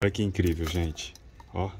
Olha que incrível, gente. Ó.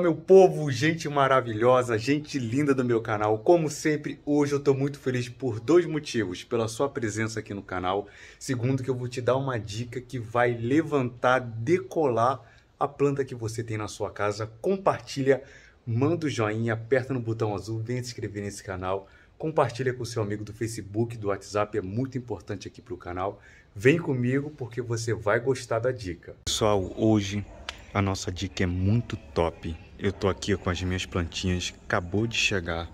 meu povo, gente maravilhosa, gente linda do meu canal. Como sempre, hoje eu estou muito feliz por dois motivos. Pela sua presença aqui no canal. Segundo, que eu vou te dar uma dica que vai levantar, decolar a planta que você tem na sua casa. Compartilha, manda o um joinha, aperta no botão azul, vem se inscrever nesse canal compartilha com seu amigo do Facebook, do WhatsApp, é muito importante aqui para o canal. Vem comigo porque você vai gostar da dica. Pessoal, hoje a nossa dica é muito top. Eu tô aqui com as minhas plantinhas, acabou de chegar.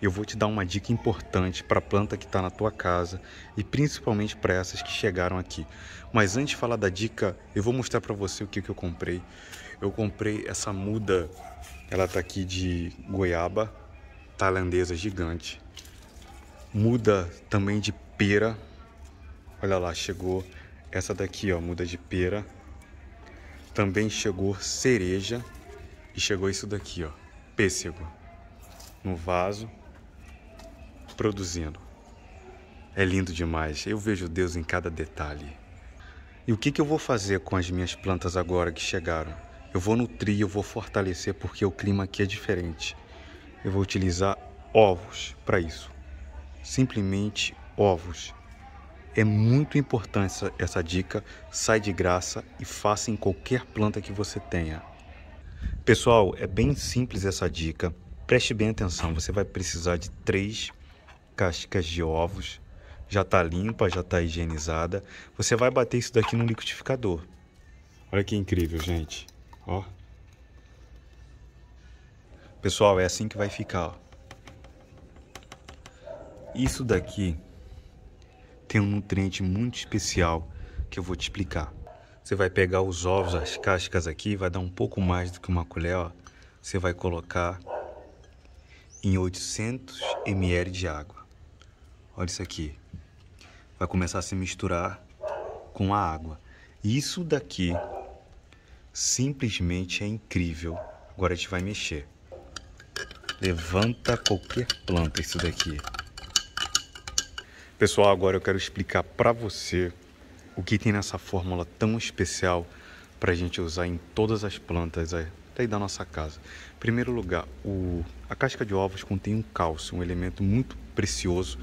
Eu vou te dar uma dica importante para a planta que está na tua casa e principalmente para essas que chegaram aqui. Mas antes de falar da dica, eu vou mostrar para você o que, que eu comprei. Eu comprei essa muda, ela está aqui de goiaba, tailandesa gigante. Muda também de pera. Olha lá, chegou essa daqui, ó, muda de pera. Também chegou cereja e chegou isso daqui, ó, pêssego no vaso produzindo. É lindo demais. Eu vejo Deus em cada detalhe. E o que, que eu vou fazer com as minhas plantas agora que chegaram? Eu vou nutrir, eu vou fortalecer porque o clima aqui é diferente. Eu vou utilizar ovos para isso. Simplesmente ovos. É muito importante essa, essa dica, sai de graça e faça em qualquer planta que você tenha. Pessoal, é bem simples essa dica. Preste bem atenção, você vai precisar de três cascas de ovos. Já está limpa, já está higienizada. Você vai bater isso daqui no liquidificador. Olha que incrível, gente. Ó. Pessoal, é assim que vai ficar. Ó. Isso daqui tem um nutriente muito especial que eu vou te explicar. Você vai pegar os ovos, as cascas aqui, vai dar um pouco mais do que uma colher, ó. Você vai colocar em 800 ml de água. Olha isso aqui. Vai começar a se misturar com a água. Isso daqui simplesmente é incrível. Agora a gente vai mexer. Levanta qualquer planta isso daqui. Pessoal, agora eu quero explicar para você o que tem nessa fórmula tão especial para a gente usar em todas as plantas até da nossa casa. Em primeiro lugar, o, a casca de ovos contém um cálcio, um elemento muito precioso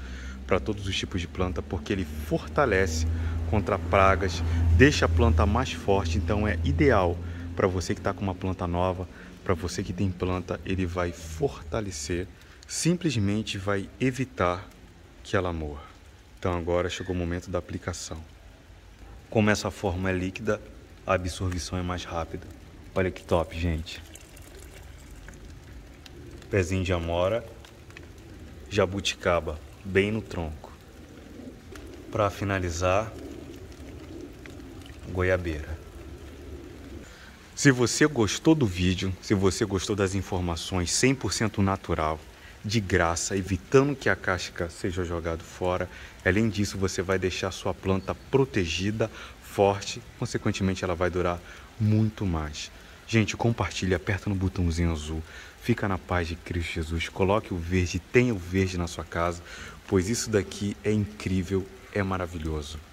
para todos os tipos de planta, porque ele fortalece contra pragas, deixa a planta mais forte, então é ideal para você que está com uma planta nova, para você que tem planta, ele vai fortalecer, simplesmente vai evitar que ela morra. Então agora chegou o momento da aplicação. Como essa forma é líquida, a absorção é mais rápida. Olha que top, gente. Pezinho de amora, jabuticaba, bem no tronco. Para finalizar, goiabeira. Se você gostou do vídeo, se você gostou das informações 100% natural, de graça, evitando que a casca seja jogada fora. Além disso, você vai deixar sua planta protegida, forte, consequentemente ela vai durar muito mais. Gente, compartilha, aperta no botãozinho azul, fica na paz de Cristo Jesus, coloque o verde, tenha o verde na sua casa, pois isso daqui é incrível, é maravilhoso.